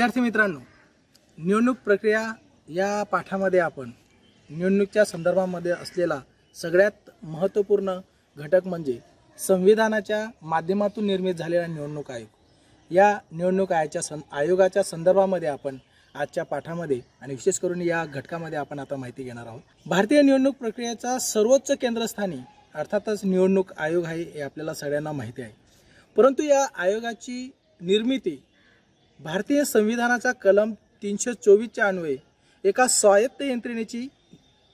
विद्यार्थी मित्रांनो निवडणूक प्रक्रिया या पाठामध्ये आपण निवडणूकच्या संदर्भामध्ये असलेला सगळ्यात महत्त्वपूर्ण घटक म्हणजे संविधानाच्या माध्यमातून निर्मित झालेला निवडणूक आयोग या निवडणूक आयोगाच्या सं आयोगाच्या संदर्भामध्ये आपण आजच्या पाठामध्ये आणि विशेष करून या घटकामध्ये आपण आता माहिती घेणार आहोत भारतीय निवडणूक प्रक्रियेचा सर्वोच्च केंद्रस्थानी अर्थातच निवडणूक आयोग आहे हे आपल्याला सगळ्यांना माहिती आहे परंतु या आयोगाची निर्मिती भारतीय संविधानाचा कलम तीनशे चोवीसच्या अन्वये एका स्वायत्त यंत्रणेची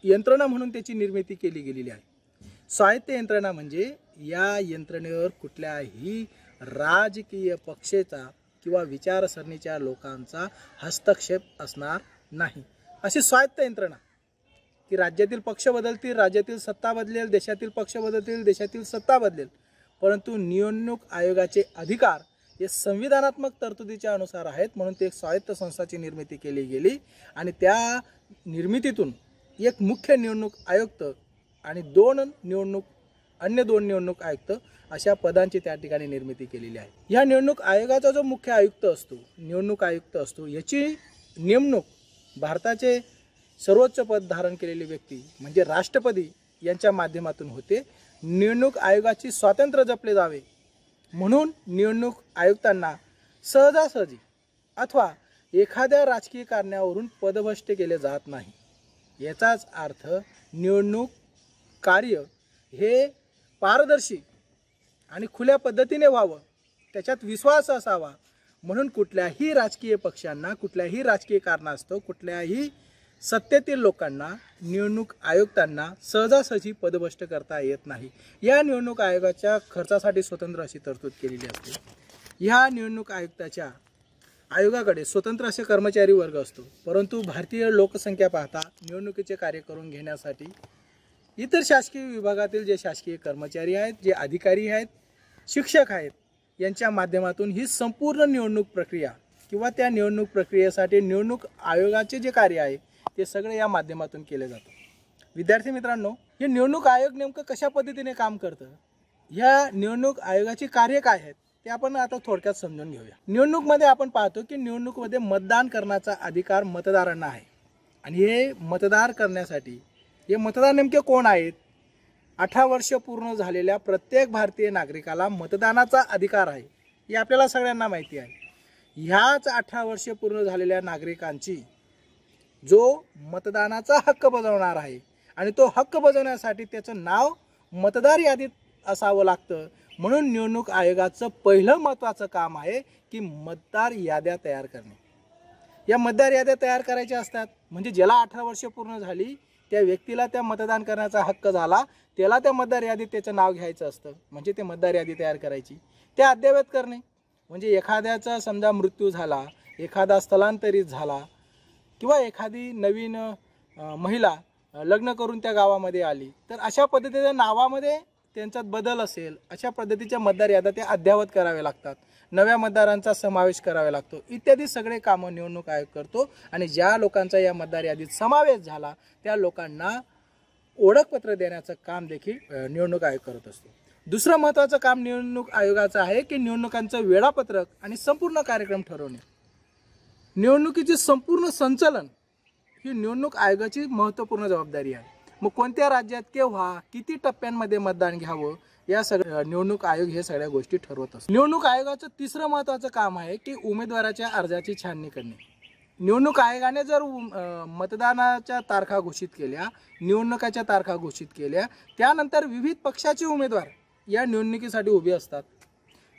यंत्रणा म्हणून त्याची निर्मिती केली गेलेली आहे स्वायत्त यंत्रणा म्हणजे या यंत्रणेवर कुठल्याही राजकीय पक्षाचा किंवा विचारसरणीच्या लोकांचा हस्तक्षेप असणार नाही अशी स्वायत्त यंत्रणा की राज्यातील पक्ष बदलतील राज्यातील सत्ता बदलेल देशातील पक्ष बदलतील देशातील सत्ता बदलेल परंतु निवडणूक आयोगाचे अधिकार हे संविधानात्मक तरतुदीच्या अनुसार आहेत म्हणून ते एक स्वायत्त संस्थाची निर्मिती केली गेली आणि त्या निर्मितीतून एक मुख्य निवडणूक आयुक्त आणि दोन निवडणूक अन्य दोन निवडणूक आयुक्त अशा पदांची त्या ठिकाणी निर्मिती केलेली आहे ह्या निवडणूक आयोगाचा जो मुख्य आयुक्त असतो निवडणूक आयुक्त असतो याची नेमणूक भारताचे सर्वोच्च पद धारण केलेली व्यक्ती म्हणजे राष्ट्रपती यांच्या माध्यमातून होते निवडणूक आयोगाची स्वातंत्र्य जपले जावे म्हणून निवडणूक आयुक्तांना सहजासहजी अथवा एखाद्या राजकीय कारणावरून पदभष्ट केले जात नाही याचाच अर्थ निवडणूक कार्य हे पारदर्शी आणि खुल्या पद्धतीने व्हावं त्याच्यात विश्वास असावा म्हणून कुठल्याही राजकीय पक्षांना कुठल्याही राजकीय कारणास्तव कुठल्याही सत्तेतील लोकांना निवडणूक आयुक्तांना सहजासहजी पदभष्ट करता येत नाही या निवडणूक आयोगाच्या खर्चासाठी स्वतंत्र अशी तरतूद केलेली असते ह्या निवडणूक आयुक्ताच्या आयोगाकडे स्वतंत्र असे कर्मचारी वर्ग असतो परंतु भारतीय लोकसंख्या पाहता निवडणुकीचे कार्य करून घेण्यासाठी इतर शासकीय विभागातील जे शासकीय कर्मचारी आहेत जे अधिकारी आहेत शिक्षक आहेत यांच्या माध्यमातून ही संपूर्ण निवडणूक प्रक्रिया किंवा त्या निवडणूक प्रक्रियेसाठी निवडणूक आयोगाचे जे कार्य आहे ते सगळे या माध्यमातून केले जातं विद्यार्थी मित्रांनो हे निवडणूक आयोग नेमकं कशा पद्धतीने काम करतं ह्या निवडणूक आयोगाची कार्य काय आहेत ते आपण आता थोडक्यात समजून घेऊया निवडणूकमध्ये आपण पाहतो की निवडणूकमध्ये मतदान करण्याचा अधिकार मतदारांना आहे आणि हे मतदार करण्यासाठी हे मतदार नेमके कोण आहेत अठरा वर्ष पूर्ण झालेल्या प्रत्येक भारतीय नागरिकाला मतदानाचा अधिकार आहे हे आपल्याला सगळ्यांना माहिती आहे ह्याच अठरा वर्ष पूर्ण झालेल्या नागरिकांची जो मतदानाचा हक्क बजावणार आहे आणि तो हक्क बजावण्यासाठी त्याचं नाव मतदार यादीत असावं लागतं म्हणून निवडणूक आयोगाचं पहिलं महत्त्वाचं काम आहे की मतदार याद्या तयार करणे या मतदार याद्या तयार करायच्या असतात म्हणजे ज्याला अठरा वर्ष पूर्ण झाली त्या व्यक्तीला त्या मतदान करण्याचा हक्क झाला त्याला त्या मतदार यादीत त्याचं नाव घ्यायचं असतं म्हणजे ते मतदार यादी तयार करायची त्या अद्ययावत करणे म्हणजे एखाद्याचा समजा मृत्यू झाला एखादा स्थलांतरित झाला किंवा एखादी नवीन महिला लग्न करून त्या गावामध्ये आली तर अशा पद्धतीच्या नावामध्ये त्यांच्यात बदल असेल अशा पद्धतीच्या मतदार याद्या ते अद्ययावत कराव्या लागतात नव्या मतदारांचा समावेश करावा लागतो इत्यादी सगळे कामं निवडणूक आयोग करतो आणि ज्या लोकांचा या मतदार यादीत समावेश झाला त्या लोकांना ओळखपत्र देण्याचं काम देखील निवडणूक आयोग करत असतो दुसरं महत्त्वाचं काम निवडणूक आयोगाचं आहे की निवडणुकांचं वेळापत्रक आणि संपूर्ण कार्यक्रम ठरवणे निवडणुकीचे संपूर्ण संचालन ही निवडणूक आयोगाची महत्त्वपूर्ण जबाबदारी आहे मग कोणत्या राज्यात केव्हा किती टप्प्यांमध्ये मतदान घ्यावं या सगळ्या निवडणूक आयोग हे सगळ्या गोष्टी ठरवत असतो निवडणूक आयोगाचं तिसरं महत्त्वाचं काम आहे की उमेदवाराच्या अर्जाची छाननी करणे निवडणूक आयोगाने जर मतदानाच्या तारखा घोषित केल्या निवडणुकाच्या तारखा घोषित केल्या त्यानंतर विविध पक्षाचे उमेदवार या निवडणुकीसाठी उभे असतात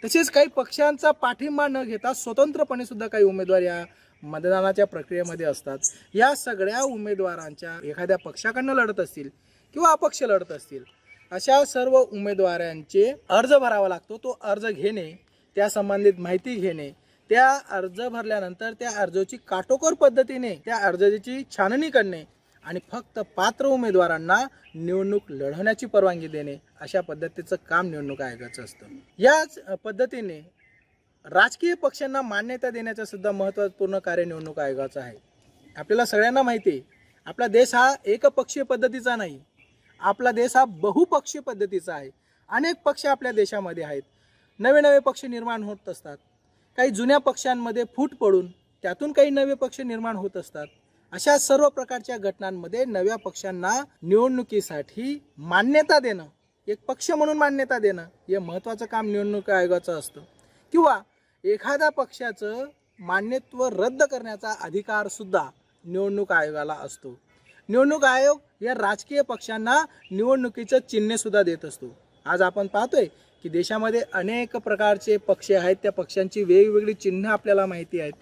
तसेच काही पक्षांचा पाठिंबा न घेता स्वतंत्रपणे सुद्धा काही उमेदवार या मतदानाच्या प्रक्रियेमध्ये असतात या सगळ्या उमेदवारांच्या एखाद्या पक्षाकडनं लढत असतील किंवा अपक्ष लढत असतील अशा सर्व उमेदवारांचे अर्ज भरावा लागतो तो अर्ज घेणे त्या संबंधित माहिती घेणे त्या अर्ज भरल्यानंतर त्या अर्जाची काटोकोर पद्धतीने त्या अर्जाची छाननी करणे आणि फक्त पात्र उमेदवारांना निवडणूक लढवण्याची परवानगी देणे अशा पद्धतीचं काम निवडणूक आयोगाचं असतं याच पद्धतीने राजकीय पक्षांना मान्यता देण्याचं सुद्धा महत्त्वपूर्ण कार्य निवडणूक आयोगाचं आहे आपल्याला सगळ्यांना माहिती आहे आपला देश हा एकपक्षीय पद्धतीचा नाही आपला देश हा बहुपक्षीय पद्धतीचा आहे अनेक पक्ष आपल्या देशामध्ये आहेत नवे नवे पक्ष निर्माण होत असतात काही जुन्या पक्षांमध्ये फूट पडून त्यातून काही नवे पक्ष निर्माण होत असतात अशा सर्व प्रकारच्या घटनांमध्ये नव्या पक्षांना निवडणुकीसाठी मान्यता देणं एक पक्ष म्हणून मान्यता देणं हे महत्त्वाचं काम निवडणूक आयोगाचं असतं किंवा एखाद्या पक्षाचं मान्यत्व रद्द करण्याचा अधिकार सुद्धा निवडणूक आयोगाला असतो निवडणूक आयोग या राजकीय पक्षांना निवडणुकीचं चिन्हसुद्धा सुद्धा देत असतो आज आपण पाहतोय की देशामध्ये अनेक प्रकारचे पक्ष आहेत त्या पक्षांची वेगवेगळी चिन्ह आपल्याला माहिती आहेत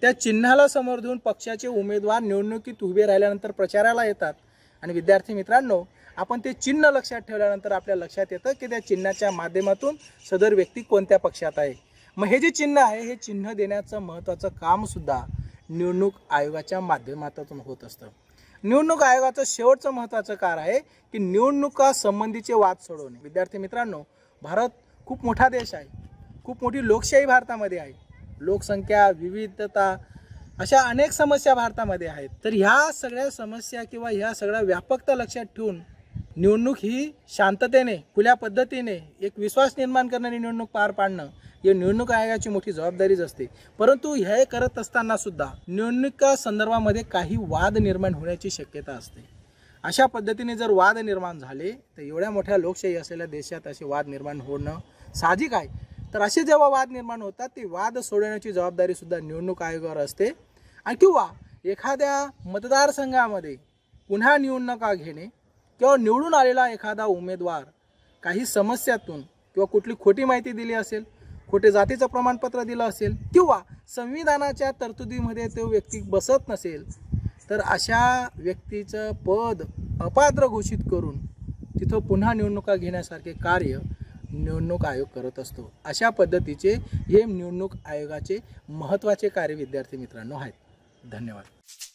त्या चिन्हाला समोर देऊन पक्षाचे उमेदवार निवडणुकीत उभे राहिल्यानंतर प्रचाराला येतात आणि विद्यार्थी मित्रांनो आपण ते चिन्ह लक्षात ठेवल्यानंतर आपल्या लक्षात येतं की त्या चिन्हाच्या माध्यमातून सदर व्यक्ती कोणत्या पक्षात आहे मग हे जे चिन्ह आहे हे चिन्ह देण्याचं महत्त्वाचं काम सुद्धा निवडणूक आयोगाच्या माध्यमातून होत असतं निवडणूक आयोगाचं शेवटचं महत्त्वाचं कार आहे की निवडणुकासंबंधीचे संबंधीचे वाद सोडवणे विद्यार्थी मित्रांनो भारत खूप मोठा देश आहे खूप मोठी लोकशाही भारतामध्ये आहे लोकसंख्या विविधता अशा अनेक समस्या भारतामध्ये आहेत तर ह्या सगळ्या समस्या किंवा ह्या सगळ्या व्यापकता लक्षात ठेवून निवडणूक ही शांततेने खुल्या पद्धतीने एक विश्वास निर्माण करणारी निवडणूक पार पाडणं हे निवडणूक आयोगाची मोठी जबाबदारीच असते परंतु हे करत असताना सुद्धा निवडणुका संदर्भामध्ये काही वाद निर्माण होण्याची शक्यता असते अशा पद्धतीने जर वाद निर्माण झाले तर एवढ्या मोठ्या लोकशाही असलेल्या देशात असे वाद निर्माण होणं साहजिक आहे तर असे जेव्हा वाद निर्माण होतात ते वाद सोडवण्याची जबाबदारी सुद्धा निवडणूक आयोगावर असते आणि किंवा एखाद्या मतदारसंघामध्ये पुन्हा निवडणुका घेणे किंवा निवडून आलेला एखादा उमेदवार काही समस्यातून किंवा कुठली खोटी माहिती दिली असेल खोटे जातीचं प्रमाणपत्र दिलं असेल किंवा संविधानाच्या तरतुदीमध्ये तो व्यक्ती बसत नसेल तर अशा व्यक्तीचं पद अपात्र घोषित करून तिथं पुन्हा निवडणुका घेण्यासारखे कार्य निवडणूक आयोग करत असतो अशा पद्धतीचे हे निवडणूक आयोगाचे महत्त्वाचे कार्य विद्यार्थी मित्रांनो आहेत धन्यवाद